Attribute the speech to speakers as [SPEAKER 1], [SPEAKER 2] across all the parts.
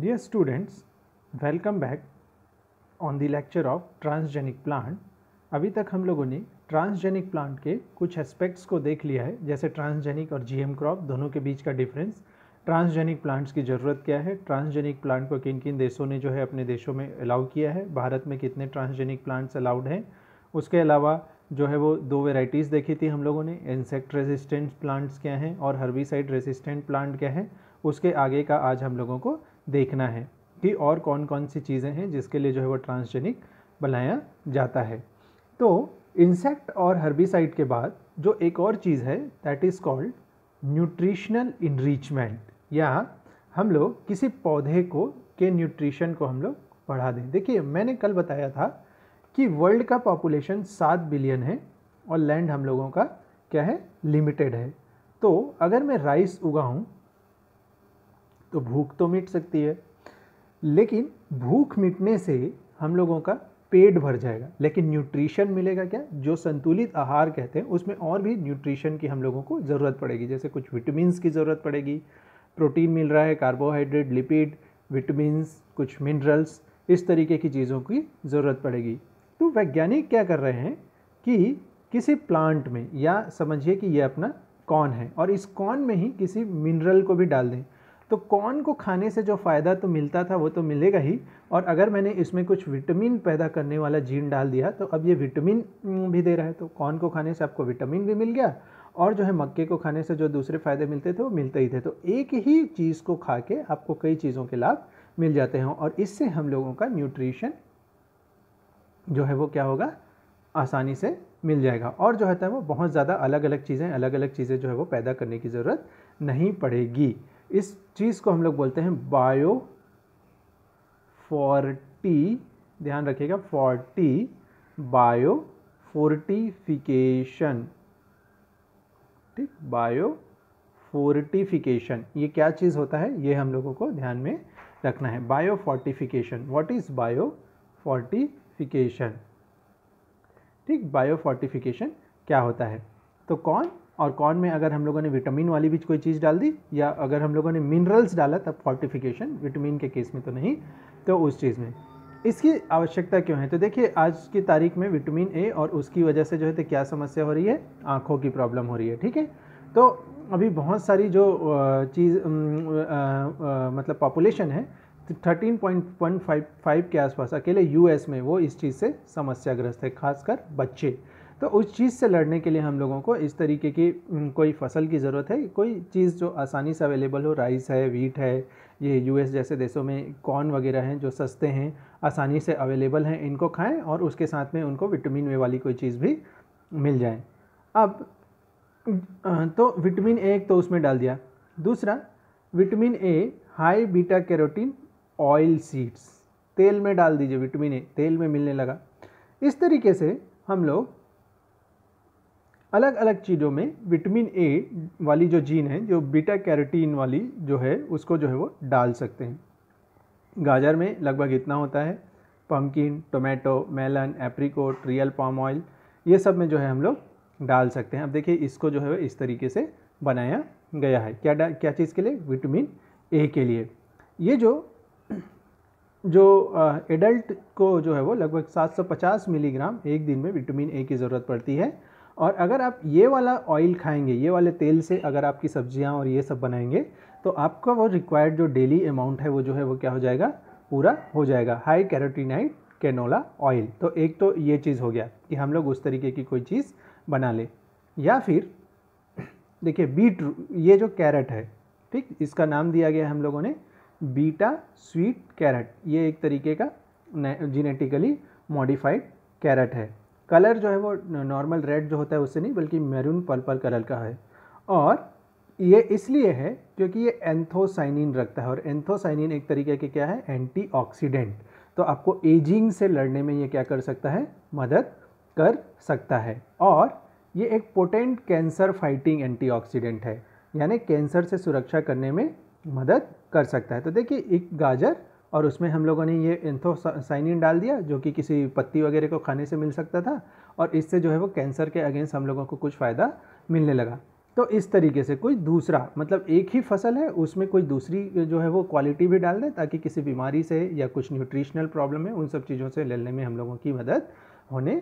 [SPEAKER 1] Dear students, welcome back on the lecture of transgenic plant. अभी तक हम लोगों ने ट्रांसजेनिक प्लांट के कुछ एस्पेक्ट्स को देख लिया है जैसे ट्रांसजेनिक और जीएम क्रॉप दोनों के बीच का डिफरेंस ट्रांसजेनिक प्लांट्स की ज़रूरत क्या है ट्रांसजेनिक प्लांट को किन किन देशों ने जो है अपने देशों में अलाउ किया है भारत में कितने ट्रांसजेनिक प्लांट्स अलाउड हैं उसके अलावा जो है वो दो वेराइटीज़ देखी थी हम लोगों ने इंसेक्ट रेजिस्टेंट प्लांट्स क्या हैं और हर्बिसाइड रेजिस्टेंट प्लांट क्या है उसके आगे का आज हम लोगों को देखना है कि और कौन कौन सी चीज़ें हैं जिसके लिए जो है वो ट्रांसजेनिक बनाया जाता है तो इंसेक्ट और हर्बिसाइड के बाद जो एक और चीज़ है that is called nutritional enrichment या हम लोग किसी पौधे को के न्यूट्रिशन को हम लोग बढ़ा दें देखिए मैंने कल बताया था कि वर्ल्ड का पॉपुलेशन सात बिलियन है और लैंड हम लोगों का क्या है लिमिटेड है तो अगर मैं राइस उगाऊँ तो भूख तो मिट सकती है लेकिन भूख मिटने से हम लोगों का पेट भर जाएगा लेकिन न्यूट्रिशन मिलेगा क्या जो संतुलित आहार कहते हैं उसमें और भी न्यूट्रिशन की हम लोगों को ज़रूरत पड़ेगी जैसे कुछ विटमिनस की ज़रूरत पड़ेगी प्रोटीन मिल रहा है कार्बोहाइड्रेट लिपिड विटमिनस कुछ मिनरल्स इस तरीके की चीज़ों की ज़रूरत पड़ेगी तो वैज्ञानिक क्या कर रहे हैं कि किसी प्लांट में या समझिए कि यह अपना कॉर्न है और इस कॉर्न में ही किसी मिनरल को भी डाल दें तो कॉर्न को खाने से जो फ़ायदा तो मिलता था वो तो मिलेगा ही और अगर मैंने इसमें कुछ विटामिन पैदा करने वाला जीन डाल दिया तो अब ये विटामिन भी दे रहा है तो कॉर्न को खाने से आपको विटामिन भी मिल गया और जो है मक्के को खाने से जो दूसरे फ़ायदे मिलते थे वो मिलते ही थे तो एक ही चीज़ को खा के आपको कई चीज़ों के लाभ मिल जाते हैं और इससे हम लोगों का न्यूट्रिशन जो है वो क्या होगा आसानी से मिल जाएगा और जो है तो वो बहुत ज़्यादा अलग अलग चीज़ें अलग अलग चीज़ें जो है वो पैदा करने की ज़रूरत नहीं पड़ेगी इस चीज़ को हम लोग बोलते हैं बायो फोर्टी ध्यान रखिएगा फोर्टी बायो फोर्टिफिकेशन ठीक बायो फोर्टिफिकेशन ये क्या चीज़ होता है ये हम लोगों को ध्यान में रखना है bio fortification what is bio fortification ठीक बायो फोर्टिफिकेशन क्या होता है तो कौन और कॉर्न में अगर हम लोगों ने विटामिन वाली भी कोई चीज़ डाल दी या अगर हम लोगों ने मिनरल्स डाला तब फॉर्टिफिकेशन विटामिन के केस में तो नहीं तो उस चीज़ में इसकी आवश्यकता क्यों है तो देखिए आज की तारीख में विटामिन ए और उसकी वजह से जो है तो क्या समस्या हो रही है आँखों की प्रॉब्लम हो रही है ठीक है तो अभी बहुत सारी जो चीज़ मतलब पॉपुलेशन है thirteen point one five five के आसपास अकेले यूएस में वो इस चीज़ से समस्याग्रस्त है खासकर बच्चे तो उस चीज़ से लड़ने के लिए हम लोगों को इस तरीके की कोई फसल की ज़रूरत है कोई चीज़ जो आसानी से अवेलेबल हो राइस है वीट है ये यूएस जैसे देशों में कॉर्न वगैरह हैं जो सस्ते हैं आसानी से अवेलेबल हैं इनको खाएं और उसके साथ में उनको विटामिन ए वाली कोई चीज़ भी मिल जाए अब तो विटामिन ए एक तो उसमें डाल दिया दूसरा vitamin A high beta carotene oil seeds तेल में डाल दीजिए विटामिन ए तेल में मिलने लगा इस तरीके से हम लोग अलग अलग चीज़ों में विटामिन ए वाली जो जीन है जो बीटा कैरोटीन वाली जो है उसको जो है वो डाल सकते हैं गाजर में लगभग इतना होता है pumpkin tomato melon apricot real palm oil ये सब में जो है हम लोग डाल सकते हैं अब देखिए इसको जो है वो इस तरीके से बनाया गया है क्या क्या चीज़ के लिए विटामिन ए के लिए ये जो जो एडल्ट को जो है वो लगभग 750 मिलीग्राम एक दिन में विटामिन ए की ज़रूरत पड़ती है और अगर आप ये वाला ऑयल खाएंगे ये वाले तेल से अगर आपकी सब्जियां और ये सब बनाएंगे तो आपका वो रिक्वायर्ड जो डेली अमाउंट है वो जो है वो क्या हो जाएगा पूरा हो जाएगा हाई कैरोटीनाइट कैनोला ऑयल तो एक तो ये चीज़ हो गया कि हम लोग उस तरीके की कोई चीज़ बना लें या फिर देखिए बीट ये जो कैरेट है ठीक इसका नाम दिया गया हम लोगों ने बीटा स्वीट कैरेट ये एक तरीके का जीनेटिकली मॉडिफाइड कैरेट है कलर जो है वो नॉर्मल रेड जो होता है उससे नहीं बल्कि मैरून पर्पल कलर का है और ये इसलिए है क्योंकि ये एंथोसाइनिन रखता है और एंथोसाइनिन एक तरीके के क्या है एंटीऑक्सीडेंट तो आपको एजिंग से लड़ने में ये क्या कर सकता है मदद कर सकता है और ये एक पोटेंट कैंसर फाइटिंग एंटीऑक्सीडेंट है यानी कैंसर से सुरक्षा करने में मदद कर सकता है तो देखिए एक गाजर और उसमें हम लोगों ने ये एंथोसाइनिन डाल दिया जो कि किसी पत्ती वगैरह को खाने से मिल सकता था और इससे जो है वो कैंसर के अगेंस्ट हम लोगों को कुछ फ़ायदा मिलने लगा तो इस तरीके से कोई दूसरा मतलब एक ही फसल है उसमें कोई दूसरी जो है वो क्वालिटी भी डाल दें ताकि किसी बीमारी से या कुछ न्यूट्रिशनल प्रॉब्लम है उन सब चीज़ों से लेने में हम लोगों की मदद होने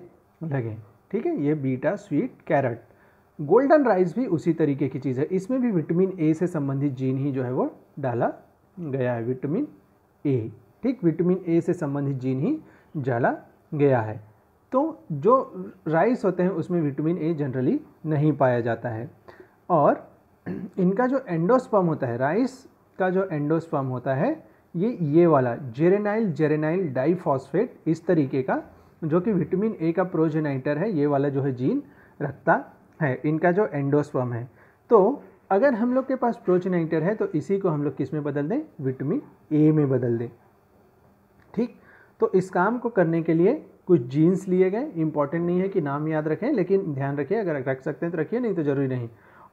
[SPEAKER 1] लगे ठीक है ये beta sweet carrot golden rice भी उसी तरीके की चीज़ है इसमें भी विटामिन ए से संबंधित जीन ही जो है वो डाला गया है विटामिन ए ठीक विटामिन ए से संबंधित जीन ही जला गया है तो जो राइस होते हैं उसमें विटामिन ए जनरली नहीं पाया जाता है और इनका जो एंडोस्पर्म होता है राइस का जो एंडोस्पर्म होता है ये ये वाला जेरेनाइल जेरेनाइल डाइफॉस्फेट इस तरीके का जो कि विटामिन ए का प्रोजेनाइटर है ये वाला जो है जीन रखता है इनका जो एंडोस्पर्म है तो अगर हम लोग के पास प्रोजेनाइटर है तो इसी को हम लोग किस में बदल दें विटामिन ए में बदल दें ठीक तो इस काम को करने के लिए कुछ जीन्स लिए गए इंपॉर्टेंट नहीं है कि नाम याद रखें लेकिन ध्यान रखिए अगर रख सकते हैं तो रखिए नहीं तो जरूरी नहीं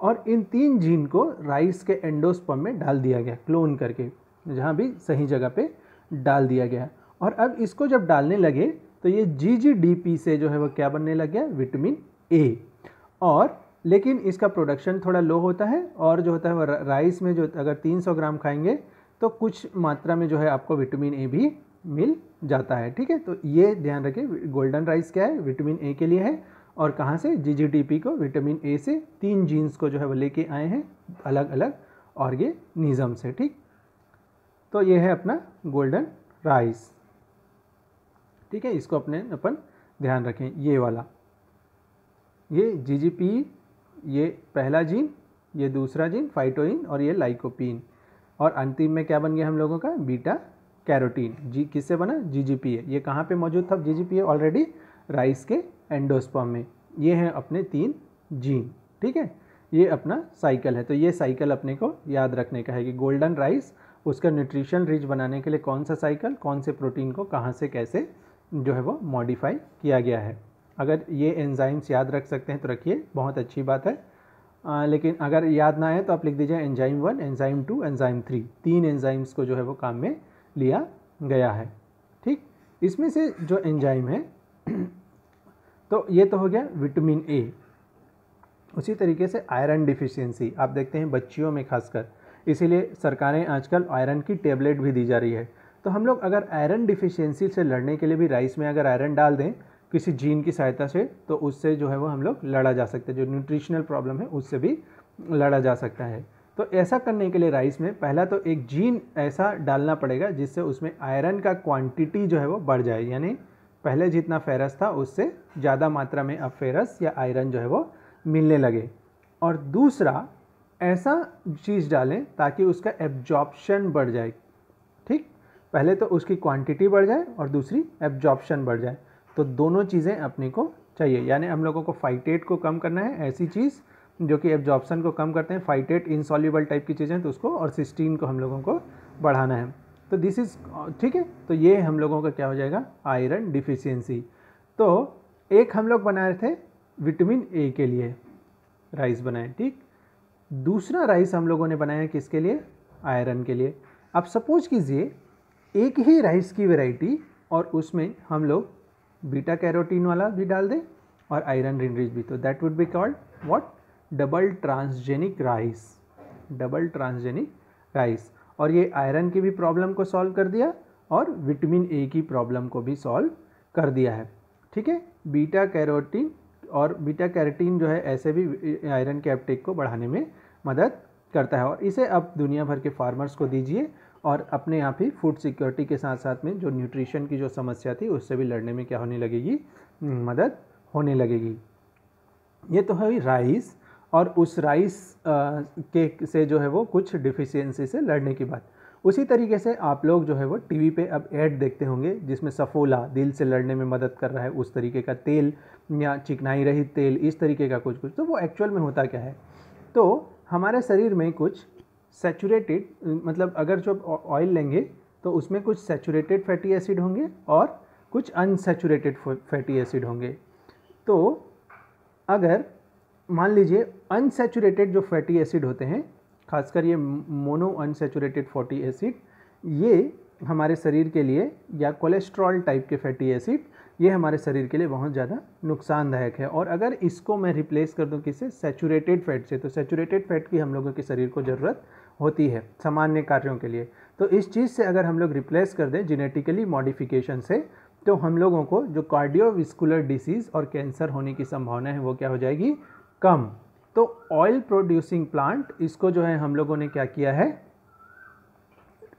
[SPEAKER 1] और इन तीन जीन को राइस के एंडोस्पम में डाल दिया गया क्लोन करके जहाँ भी सही जगह पे डाल दिया गया और अब इसको जब डालने लगे तो ये जी जी डी पी से जो है वो क्या बनने लग गया विटामिन ए और लेकिन इसका प्रोडक्शन थोड़ा लो होता है और जो होता है वह राइस में जो अगर 300 ग्राम खाएंगे तो कुछ मात्रा में जो है आपको विटामिन ए भी मिल जाता है ठीक है तो ये ध्यान रखें गोल्डन राइस क्या है विटामिन ए के लिए है और कहाँ से जी पी को विटामिन ए से तीन जीन्स को जो है वो लेके आए हैं अलग अलग ऑर्गेनिज़म से ठीक तो ये है अपना गोल्डन राइस ठीक है इसको अपने अपन ध्यान रखें ये वाला ये जी जी पी ये पहला जीन ये दूसरा जीन फाइटोइन और ये लाइकोपिन और अंतिम में क्या बन गया हम लोगों का बीटा कैरोटीन जी किससे बना ए ये कहाँ पे मौजूद था ए ऑलरेडी राइस के एंडोस्पम में ये हैं अपने तीन जीन ठीक है ये अपना साइकिल है तो ये साइकिल अपने को याद रखने का है कि गोल्डन राइस उसका न्यूट्रिशन रिच बनाने के लिए कौन सा साइकिल कौन से प्रोटीन को कहाँ से कैसे जो है वो मॉडिफाई किया गया है अगर ये एंजाइम्स याद रख सकते हैं तो रखिए बहुत अच्छी बात है आ, लेकिन अगर याद ना आए तो आप लिख दीजिए enzyme one enzyme two enzyme three तीन एंजाइम्स को जो है वो काम में लिया गया है ठीक इसमें से जो एंजाइम है तो ये तो हो गया विटामिन ए उसी तरीके से आयरन डिफिशियंसी आप देखते हैं बच्चियों में खासकर इसीलिए सरकारें आजकल आयरन की टेबलेट भी दी जा रही है तो हम लोग अगर आयरन डिफिशियंसी से लड़ने के लिए भी राइस में अगर आयरन डाल दें किसी जीन की सहायता से तो उससे जो है वो हम लोग लड़ा जा सकता है जो न्यूट्रिशनल प्रॉब्लम है उससे भी लड़ा जा सकता है तो ऐसा करने के लिए राइस में पहला तो एक जीन ऐसा डालना पड़ेगा जिससे उसमें आयरन का क्वांटिटी जो है वो बढ़ जाए यानी पहले जितना फेरस था उससे ज़्यादा मात्रा में अब फेरस या आयरन जो है वो मिलने लगे और दूसरा ऐसा चीज़ डालें ताकि उसका एब्जॉर्प्शन बढ़ जाए ठीक पहले तो उसकी क्वांटिटी बढ़ जाए और दूसरी एब्जॉर्प्शन बढ़ जाए तो दोनों चीज़ें अपने को चाहिए यानी हम लोगों को फाइटेट को कम करना है ऐसी चीज़ जो कि एब्जॉर्प्शन को कम करते हैं फाइटेट इनसॉल्यूबल टाइप की चीज़ें तो उसको और सिस्टीन को हम लोगों को बढ़ाना है तो दिस इज़ ठीक है तो ये हम लोगों का क्या हो जाएगा आयरन डिफिशियंसी तो एक हम लोग बना रहे थे विटामिन ए के लिए राइस बनाए ठीक दूसरा राइस हम लोगों ने बनाया किसके लिए आयरन के लिए अब सपोज कीजिए एक ही राइस की वैरायटी और उसमें हम लोग बीटा कैरोटीन वाला भी डाल दें और आयरन रिनरिच भी तो that would be called what double transgenic rice double transgenic rice और ये आयरन की भी प्रॉब्लम को सॉल्व कर दिया और विटामिन ए की प्रॉब्लम को भी सॉल्व कर दिया है ठीक है बीटा कैरोटीन और बीटा कैरोटीन जो है ऐसे भी आयरन के अपटेक को बढ़ाने में मदद करता है और इसे अब दुनिया भर के फार्मर्स को दीजिए और अपने आप ही फूड सिक्योरिटी के साथ साथ में जो न्यूट्रिशन की जो समस्या थी उससे भी लड़ने में क्या होने लगेगी हम्म, मदद होने लगेगी ये तो है राइस और उस राइस के से जो है वो कुछ डिफिशियंसी से लड़ने की बात उसी तरीके से आप लोग जो है वो टीवी पे अब ऐड देखते होंगे जिसमें सफोला दिल से लड़ने में मदद कर रहा है उस तरीके का तेल या चिकनाई रहित तेल इस तरीके का कुछ कुछ तो वो एक्चुअल में होता क्या है तो हमारे शरीर में कुछ सेचूरेटेड मतलब अगर जो ऑयल लेंगे तो उसमें कुछ सेचूरेटेड फैटी एसिड होंगे और कुछ अनसेचूरेटेड फैटी एसिड होंगे तो अगर मान लीजिए अनसेचूरेटेड जो फैटी एसिड होते हैं खासकर ये मोनो अनसेचूरेटेड फैटी एसिड ये हमारे शरीर के लिए या कोलेस्ट्रॉल टाइप के फैटी एसिड ये हमारे शरीर के लिए बहुत ज़्यादा नुकसानदायक है और अगर इसको मैं रिप्लेस कर दूँ किसे सेचूरेटेड फैट से तो सेचूरेटेड फैट की हम लोगों के शरीर को ज़रूरत होती है सामान्य कार्यों के लिए तो इस चीज़ से अगर हम लोग रिप्लेस कर दें जेनेटिकली मॉडिफिकेशन से तो हम लोगों को जो कार्डियोविस्कुलर डिसीज़ और कैंसर होने की संभावना है वो क्या हो जाएगी कम तो ऑयल प्रोड्यूसिंग प्लांट इसको जो है हम लोगों ने क्या किया है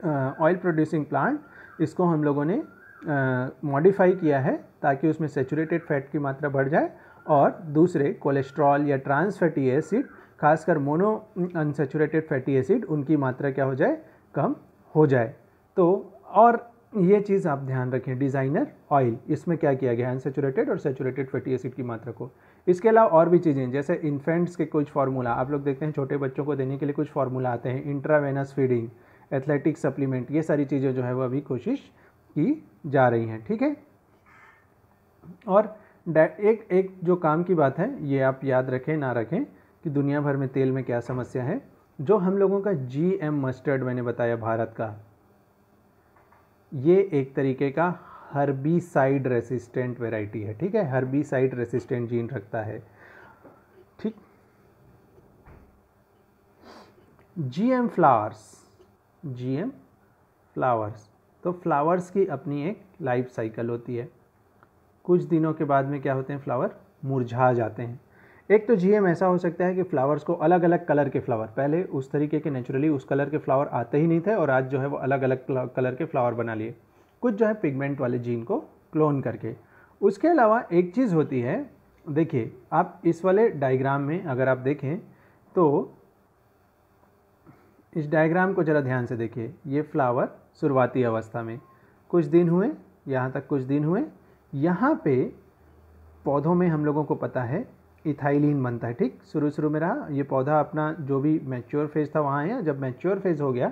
[SPEAKER 1] ऑयल प्रोड्यूसिंग प्लांट इसको हम लोगों ने मॉडिफाई किया है ताकि उसमें सेचूरेटेड फैट की मात्रा बढ़ जाए और दूसरे कोलेस्ट्रॉल या ट्रांस फैटी एसिड खासकर मोनो अनसेचूरेटेड फैटी एसिड उनकी मात्रा क्या हो जाए कम हो जाए तो और ये चीज़ आप ध्यान रखें डिज़ाइनर ऑयल इसमें क्या किया गया अनसेचूरेटेड और सेचूरेटेड फैटी एसिड की मात्रा को इसके अलावा और भी चीज़ें जैसे इन्फेंट्स के कुछ फार्मूला आप लोग देखते हैं छोटे बच्चों को देने के लिए कुछ फार्मूला आते हैं इंट्रावेनस फीडिंग एथलेटिक सप्लीमेंट ये सारी चीज़ें जो है वो अभी कोशिश की जा रही हैं ठीक है और एक एक जो काम की बात है ये आप याद रखें ना रखें कि दुनिया भर में तेल में क्या समस्या है जो हम लोगों का जी एम मस्टर्ड मैंने बताया भारत का ये एक तरीके का हर्बीसाइड रेसिस्टेंट वेराइटी है ठीक है हर्बीसाइड रेसिस्टेंट जीन रखता है ठीक G M flowers G M flowers तो फ्लावर्स की अपनी एक लाइफ साइकिल होती है कुछ दिनों के बाद में क्या होते हैं फ्लावर मुरझा जाते हैं एक तो जीएम ऐसा हो सकता है कि फ्लावर्स को अलग अलग कलर के फ्लावर पहले उस तरीके के नेचुरली उस कलर के फ्लावर आते ही नहीं थे और आज जो है वो अलग अलग कलर के फ्लावर बना लिए कुछ जो है पिगमेंट वाले जीन को क्लोन करके उसके अलावा एक चीज़ होती है देखिए आप इस वाले डायग्राम में अगर आप देखें तो इस डायग्राम को ज़रा ध्यान से देखिए ये फ्लावर शुरुआती अवस्था में कुछ दिन हुए यहाँ तक कुछ दिन हुए यहाँ पे पौधों में हम लोगों को पता है इथाइलिन बनता है ठीक शुरू शुरू में रहा ये पौधा अपना जो भी मैच्योर फेज़ था वहाँ आया जब मैच्योर फेज़ हो गया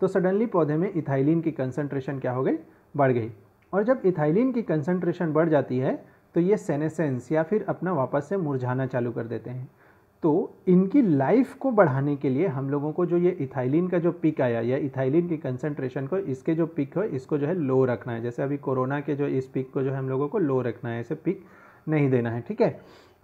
[SPEAKER 1] तो सडनली पौधे में इथाइलिन की कंसनट्रेशन क्या हो गई बढ़ गई और जब इथाइलिन की कंसनट्रेशन बढ़ जाती है तो ये सेनेसेंस या फिर अपना वापस से मुरझाना चालू कर देते हैं तो इनकी लाइफ को बढ़ाने के लिए हम लोगों को जो ये इथाइलिन का जो पिक आया या इथाइलिन की कंसनट्रेशन को इसके जो पिक हो इसको जो है लो रखना है जैसे अभी कोरोना के जो इस पिक को जो है हम लोगों को लो रखना है ऐसे पिक नहीं देना है ठीक है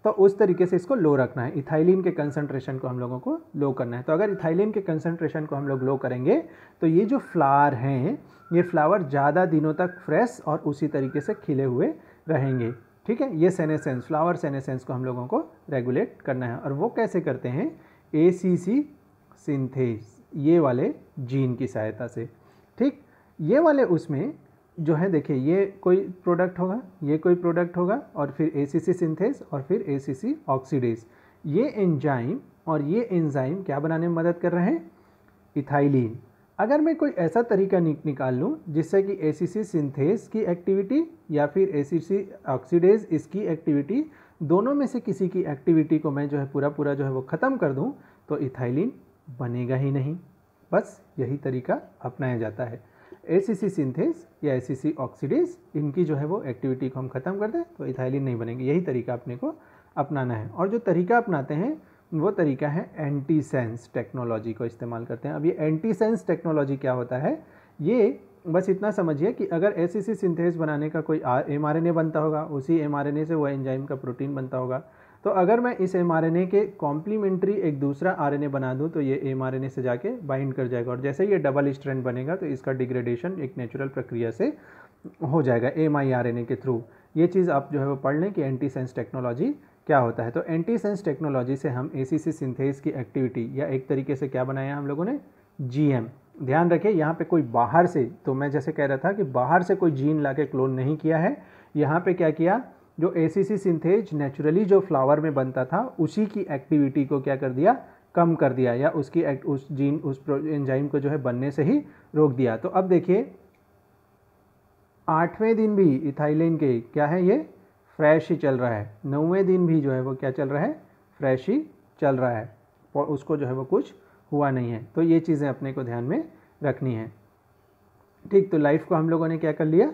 [SPEAKER 1] तो उस तरीके से इसको लो रखना है इथाइलिन के कंसनट्रेशन को हम लोगों को लो करना है तो अगर इथाइलिन के कंसनट्रेशन को हम लोग लो करेंगे तो ये जो फ्लावर हैं ये फ्लावर ज़्यादा दिनों तक फ्रेश और उसी तरीके से खिले हुए रहेंगे ठीक है ये सेनेसेंस फ्लावर सेनेसेंस को हम लोगों को रेगुलेट करना है और वो कैसे करते हैं ए सी सी सिंथेस ये वाले जीन की सहायता से ठीक ये वाले उसमें जो है देखिए ये कोई प्रोडक्ट होगा ये कोई प्रोडक्ट होगा और फिर ए सी सी सिंथेस और फिर ए सी सी ऑक्सीडेस ये एंजाइम और ये एंजाइम क्या बनाने में मदद कर रहे हैं इथाइलिन अगर मैं कोई ऐसा तरीका निकाल लूँ जिससे कि ए सिंथेस की एक्टिविटी या फिर ए ऑक्सीडेज इसकी एक्टिविटी दोनों में से किसी की एक्टिविटी को मैं जो है पूरा पूरा जो है वो ख़त्म कर दूँ तो इथाइलिन बनेगा ही नहीं बस यही तरीका अपनाया जाता है ए सिंथेस या ए ऑक्सीडेज इनकी जो है वो एक्टिविटी को हम ख़त्म कर दें तो इथाइलिन नहीं बनेंगे यही तरीका अपने को अपनाना है और जो तरीका अपनाते हैं वो तरीका है एंटी सेंस टेक्नोलॉजी को इस्तेमाल करते हैं अब ये एंटी सेंस टेक्नोलॉजी क्या होता है ये बस इतना समझिए कि अगर ऐसी सी सिंथेस बनाने का कोई एम आर एन ए बनता होगा उसी एम आर एन ए से वह एंजाइम का प्रोटीन बनता होगा तो अगर मैं इस एम आर एन ए के कॉम्प्लीमेंट्री एक दूसरा आर एन ए बना दूँ तो ये एम आर एन ए से जाके बाइंड कर जाएगा और जैसे ये डबल स्ट्रैंड बनेगा तो इसका डिग्रेडेशन एक नेचुरल प्रक्रिया से हो जाएगा M I R N A के थ्रू ये चीज़ आप जो है वो पढ़ लें कि एंटी सेंस टेक्नोलॉजी क्या होता है तो एंटी सेंस टेक्नोलॉजी से हम ए सी सिंथेस की एक्टिविटी या एक तरीके से क्या बनाया हम लोगों ने जी एम ध्यान रखिए यहाँ पे कोई बाहर से तो मैं जैसे कह रहा था कि बाहर से कोई जीन ला के क्लोन नहीं किया है यहाँ पे क्या किया जो ए सी सिंथेज नेचुरली जो फ्लावर में बनता था उसी की एक्टिविटी को क्या कर दिया कम कर दिया या उसकी एक्ट उस जीन उस एंजाइम को जो है बनने से ही रोक दिया तो अब देखिए आठवें दिन भी इथाइलिन के क्या है ये फ्रेश ही चल रहा है नौवें दिन भी जो है वो क्या चल रहा है फ्रेश ही चल रहा है और उसको जो है वो कुछ हुआ नहीं है तो ये चीज़ें अपने को ध्यान में रखनी है ठीक तो लाइफ को हम लोगों ने क्या कर लिया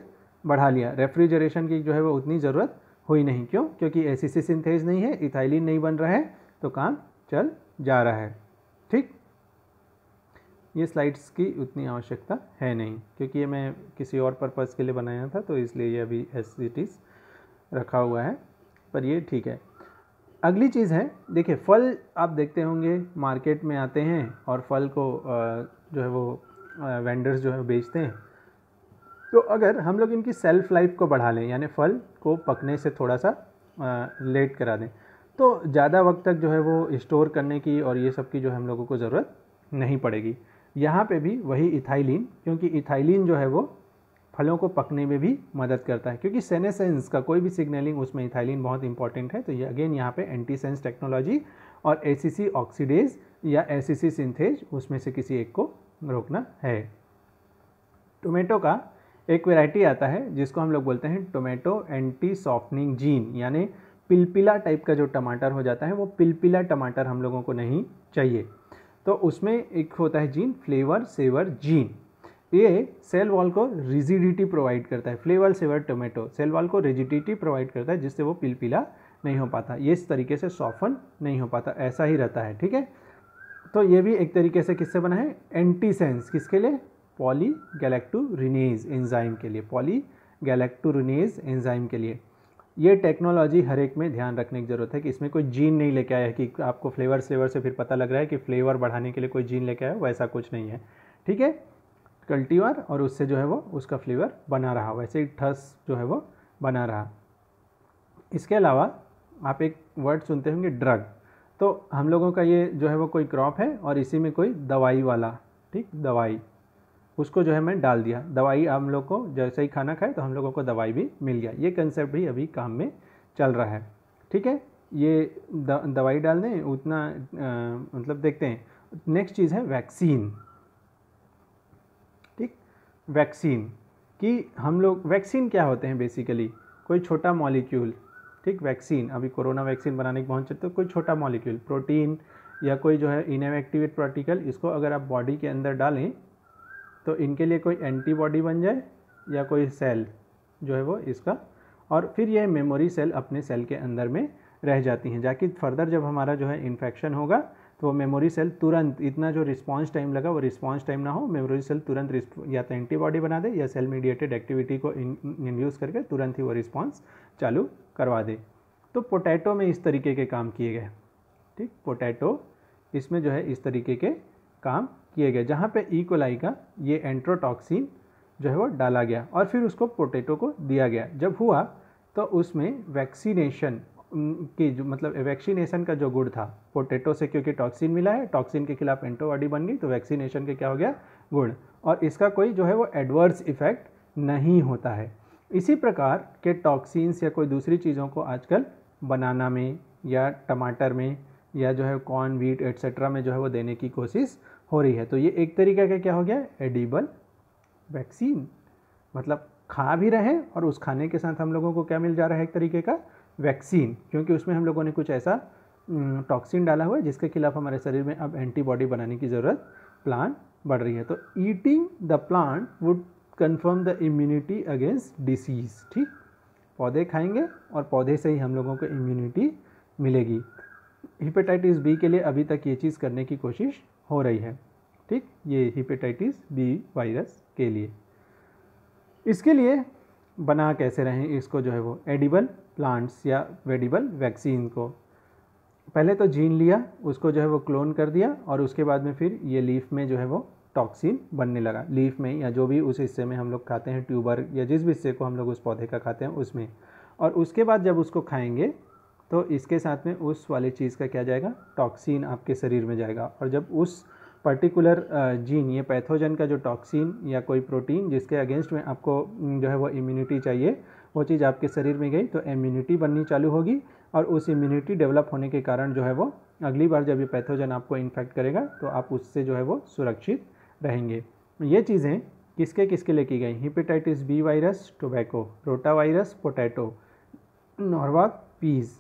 [SPEAKER 1] बढ़ा लिया रेफ्रिजरेशन की जो है वो उतनी ज़रूरत हुई नहीं क्यों क्योंकि ए सी सिंथेज नहीं है इथाइलिन नहीं बन रहा है तो काम चल जा रहा है ठीक ये स्लाइड्स की उतनी आवश्यकता है नहीं क्योंकि ये मैं किसी और पर्पज़ के लिए बनाया था तो इसलिए ये अभी एस रखा हुआ है पर ये ठीक है अगली चीज़ है देखिए फल आप देखते होंगे मार्केट में आते हैं और फल को जो है वो वेंडर्स जो है बेचते हैं तो अगर हम लोग इनकी सेल्फ़ लाइफ को बढ़ा लें यानी फल को पकने से थोड़ा सा लेट करा दें तो ज़्यादा वक्त तक जो है वो स्टोर करने की और ये सब की जो हम लोगों को ज़रूरत नहीं पड़ेगी यहाँ पे भी वही इथाइलिन क्योंकि इथाइलिन जो है वो फलों को पकने में भी मदद करता है क्योंकि सेनेसेंस का कोई भी सिग्नलिंग उसमें इथाइलिन बहुत इंपॉर्टेंट है तो ये अगेन यहाँ पे एंटीसेंस टेक्नोलॉजी और ए ऑक्सीडेज या ए सिंथेज उसमें से किसी एक को रोकना है टोमेटो का एक वेराइटी आता है जिसको हम लोग बोलते हैं टोमेटो एंटी सॉफ्टनिंग जीन यानी पिलपिला टाइप का जो टमाटर हो जाता है वो पिलपिला टमाटर हम लोगों को नहीं चाहिए तो उसमें एक होता है जीन फ्लेवर सेवर जीन ये सेल वॉल को रिजिडिटी प्रोवाइड करता है flavour saver tomato cell wall को रिजिडिटी प्रोवाइड करता है जिससे वो पिलपिला नहीं हो पाता ये इस तरीके से सॉफन नहीं हो पाता ऐसा ही रहता है ठीक है तो ये भी एक तरीके से किससे बना है एंटीसेंस किसके लिए पॉली गैलेक्टोरिनेज एंजाइम के लिए पॉली गैलेक्टोरिनेज एंजाइम के लिए ये टेक्नोलॉजी हर एक में ध्यान रखने की ज़रूरत है कि इसमें कोई जीन नहीं लेके आया है कि आपको फ्लेवर सेवर से फिर पता लग रहा है कि फ्लेवर बढ़ाने के लिए कोई जीन लेके आया वैसा कुछ नहीं है ठीक है कल्टीवार और उससे जो है वो उसका फ्लेवर बना रहा वैसे ही ठस जो है वो बना रहा इसके अलावा आप एक वर्ड सुनते होंगे ड्रग तो हम लोगों का ये जो है वो कोई क्रॉप है और इसी में कोई दवाई वाला ठीक दवाई उसको जो है मैं डाल दिया दवाई हम लोग को जैसे ही खाना खाए तो हम लोगों को दवाई भी मिल गया ये कंसेप्ट भी अभी काम में चल रहा है ठीक है ये द, दवाई डाल दें उतना आ, मतलब देखते हैं नेक्स्ट चीज़ है वैक्सीन वैक्सीन कि हम लोग वैक्सीन क्या होते हैं बेसिकली कोई छोटा मॉलिक्यूल ठीक वैक्सीन अभी कोरोना वैक्सीन बनाने की पहुँच तो कोई छोटा मॉलिक्यूल प्रोटीन या कोई जो है इनएक्टिवेट पार्टिकल इसको अगर आप बॉडी के अंदर डालें तो इनके लिए कोई एंटीबॉडी बन जाए या कोई सेल जो है वो इसका और फिर यह मेमोरी सेल अपने सेल के अंदर में रह जाती हैं जाकि फर्दर जब हमारा जो है इन्फेक्शन होगा तो मेमोरी सेल तुरंत इतना जो रिस्पांस टाइम लगा वो रिस्पांस टाइम ना हो मेमोरी सेल तुरंत या तो एंटीबॉडी बना दे या सेल मीडिएटेड एक्टिविटी को इंड्यूस करके तुरंत ही वो रिस्पांस चालू करवा दे तो पोटैटो में इस तरीके के काम किए गए ठीक पोटैटो इसमें जो है इस तरीके के काम किए गए जहाँ पर ईकोलाई e. का ये एंट्रोटॉक्सिन जो है वो डाला गया और फिर उसको पोटैटो को दिया गया जब हुआ तो उसमें वैक्सीनेशन की जो मतलब वैक्सीनेशन का जो गुड़ था पोटेटो से क्योंकि टॉक्सिन मिला है टॉक्सिन के खिलाफ एंटीबॉडी बन गई तो वैक्सीनेशन के क्या हो गया गुड़ और इसका कोई जो है वो एडवर्स इफ़ेक्ट नहीं होता है इसी प्रकार के टॉक्सिन्स या कोई दूसरी चीज़ों को आजकल बनाना में या टमाटर में या जो है कॉर्न वीट एट्सेट्रा में जो है वो देने की कोशिश हो रही है तो ये एक तरीका का क्या हो गया एडिबल वैक्सीन मतलब खा भी रहे और उस खाने के साथ हम लोगों को क्या मिल जा रहा है एक तरीके का वैक्सीन क्योंकि उसमें हम लोगों ने कुछ ऐसा टॉक्सिन डाला हुआ है जिसके खिलाफ हमारे शरीर में अब एंटीबॉडी बनाने की ज़रूरत प्लांट बढ़ रही है तो eating the plant would confirm the immunity against disease ठीक पौधे खाएंगे और पौधे से ही हम लोगों को इम्यूनिटी मिलेगी हिपेटाइटिस बी के लिए अभी तक ये चीज़ करने की कोशिश हो रही है ठीक ये हिपेटाइटिस बी वायरस के लिए इसके लिए बना कैसे रहें इसको जो है वो एडिबल प्लांट्स या वेडिबल वैक्सीन को पहले तो जीन लिया उसको जो है वो क्लोन कर दिया और उसके बाद में फिर ये लीफ में जो है वो टॉक्सिन बनने लगा लीफ में या जो भी उस हिस्से में हम लोग खाते हैं ट्यूबर या जिस भी हिस्से को हम लोग उस पौधे का खाते हैं उसमें और उसके बाद जब उसको खाएंगे तो इसके साथ में उस वाली चीज़ का क्या जाएगा टॉक्सिन आपके शरीर में जाएगा और जब उस पर्टिकुलर जीन ये पैथोजन का जो टॉक्सिन या कोई प्रोटीन जिसके अगेंस्ट में आपको जो है वो इम्यूनिटी चाहिए वो चीज़ आपके शरीर में गई तो इम्यूनिटी बननी चालू होगी और उस इम्यूनिटी डेवलप होने के कारण जो है वो अगली बार जब ये पैथोजन आपको इन्फेक्ट करेगा तो आप उससे जो है वो सुरक्षित रहेंगे ये चीज़ें किसके किसके लिए की गई hepatitis B virus tobacco rota virus potato Norwalk peas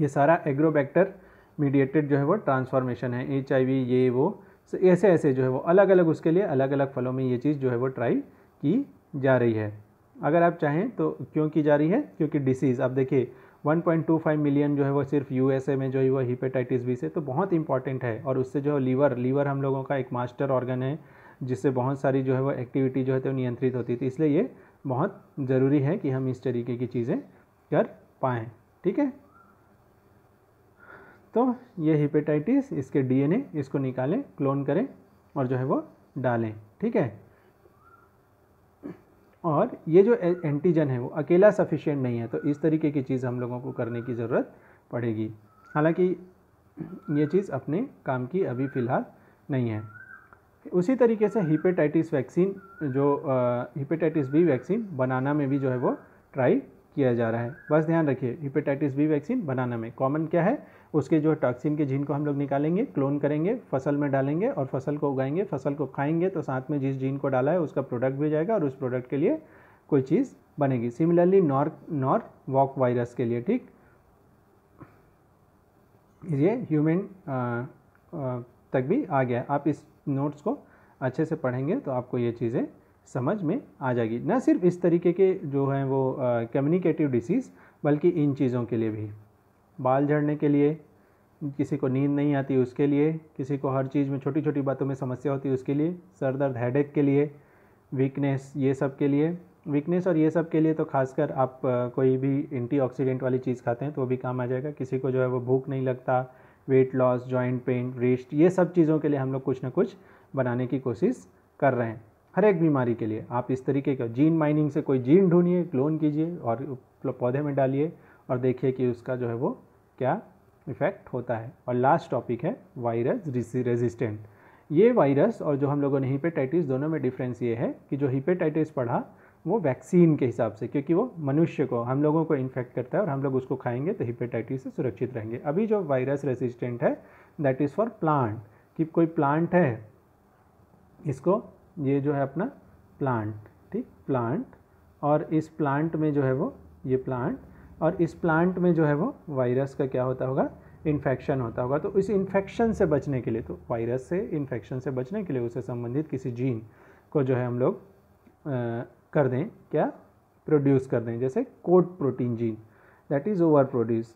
[SPEAKER 1] ये सारा एग्रोबैक्टर मीडिएटेड जो है वो ट्रांसफॉर्मेशन है एच ये वो ऐसे ऐसे जो है वो अलग अलग उसके लिए अलग अलग फलों में ये चीज़ जो है वो ट्राई की जा रही है अगर आप चाहें तो क्यों की जा रही है क्योंकि डिसीज़ आप देखिए 1.25 मिलियन जो है वो सिर्फ यू में जो है वो हिपेटाइटिस बी से तो बहुत इंपॉर्टेंट है और उससे जो है लीवर लीवर हम लोगों का एक मास्टर ऑर्गन है जिससे बहुत सारी जो है वो एक्टिविटी जो है तो नियंत्रित होती थी तो इसलिए ये बहुत ज़रूरी है कि हम इस तरीके की चीज़ें कर पाएँ ठीक है तो ये हिपेटाइटिस इसके डीएनए इसको निकालें क्लोन करें और जो है वो डालें ठीक है और ये जो एंटीजन है वो अकेला सफिशिएंट नहीं है तो इस तरीके की चीज़ हम लोगों को करने की ज़रूरत पड़ेगी हालांकि ये चीज़ अपने काम की अभी फ़िलहाल नहीं है उसी तरीके से हिपेटाइटिस वैक्सीन जो हिपेटाइटिस बी वैक्सीन बनाना में भी जो है वो ट्राई किया जा रहा है बस ध्यान रखिए हिपेटाइटिस बी वैक्सीन बनाना में कॉमन क्या है उसके जो टॉक्सिन के जीन को हम लोग निकालेंगे क्लोन करेंगे फसल में डालेंगे और फसल को उगाएंगे फसल को खाएंगे तो साथ में जिस जीन को डाला है उसका प्रोडक्ट भी जाएगा और उस प्रोडक्ट के लिए कोई चीज़ बनेगी similarly nor Norwalk virus के लिए ठीक ये ह्यूमन तक भी आ गया आप इस नोट्स को अच्छे से पढ़ेंगे तो आपको ये चीज़ें समझ में आ जाएगी ना सिर्फ इस तरीके के जो हैं वो कम्युनिकेटिव डिसीज़ बल्कि इन चीज़ों के लिए भी बाल झड़ने के लिए किसी को नींद नहीं आती उसके लिए किसी को हर चीज़ में छोटी छोटी बातों में समस्या होती है उसके लिए सर दर्द हेड के लिए वीकनेस ये सब के लिए वीकनेस और ये सब के लिए तो खासकर आप कोई भी एंटी वाली चीज़ खाते हैं तो वो भी काम आ जाएगा किसी को जो है वो भूख नहीं लगता weight loss joint pain wrist ये सब चीज़ों के लिए हम लोग कुछ ना कुछ बनाने की कोशिश कर रहे हैं हर एक बीमारी के लिए आप इस तरीके का जीन माइनिंग से कोई जीन ढूंढिए क्लोन कीजिए और पौधे में डालिए और देखिए कि उसका जो है वो क्या इफ़ेक्ट होता है और लास्ट टॉपिक है वायरस रेजिस्टेंट ये वायरस और जो हम लोगों ने हिपेटाइटिस दोनों में डिफरेंस ये है कि जो हिपेटाइटिस पढ़ा वो वैक्सीन के हिसाब से क्योंकि वो मनुष्य को हम लोगों को इन्फेक्ट करता है और हम लोग उसको खाएंगे तो हिपेटाइटिस से सुरक्षित रहेंगे अभी जो वायरस रेजिस्टेंट है दैट इज़ फॉर प्लांट कि कोई प्लांट है इसको ये जो है अपना प्लांट ठीक प्लांट और इस प्लांट में जो है वो ये प्लांट और इस प्लांट में जो है वो वायरस का क्या होता होगा इन्फेक्शन होता होगा तो इस इन्फेक्शन से बचने के लिए तो वायरस से इन्फेक्शन से बचने के लिए उससे संबंधित किसी जीन को जो है हम लोग आ, कर दें क्या प्रोड्यूस कर दें जैसे coat protein gene that is over produce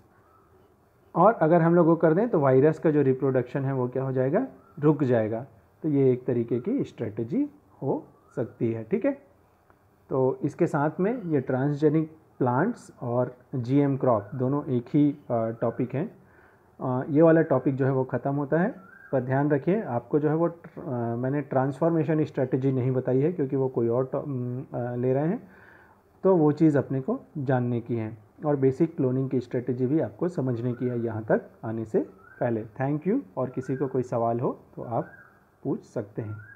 [SPEAKER 1] और अगर हम लोग वो कर दें तो वायरस का जो रिप्रोडक्शन है वो क्या हो जाएगा रुक जाएगा तो ये एक तरीके की स्ट्रेटजी हो सकती है ठीक है तो इसके साथ में ये ट्रांसजेनिक प्लांट्स और जीएम क्रॉप दोनों एक ही टॉपिक हैं ये वाला टॉपिक जो है वो ख़त्म होता है पर ध्यान रखिए आपको जो है वो ट्र, आ, मैंने ट्रांसफॉर्मेशन स्ट्रेटजी नहीं बताई है क्योंकि वो कोई और ले रहे हैं तो वो चीज़ अपने को जानने की है और बेसिक क्लोनिंग की स्ट्रेटजी भी आपको समझने की है यहाँ तक आने से पहले थैंक यू और किसी को कोई सवाल हो तो आप पूछ सकते हैं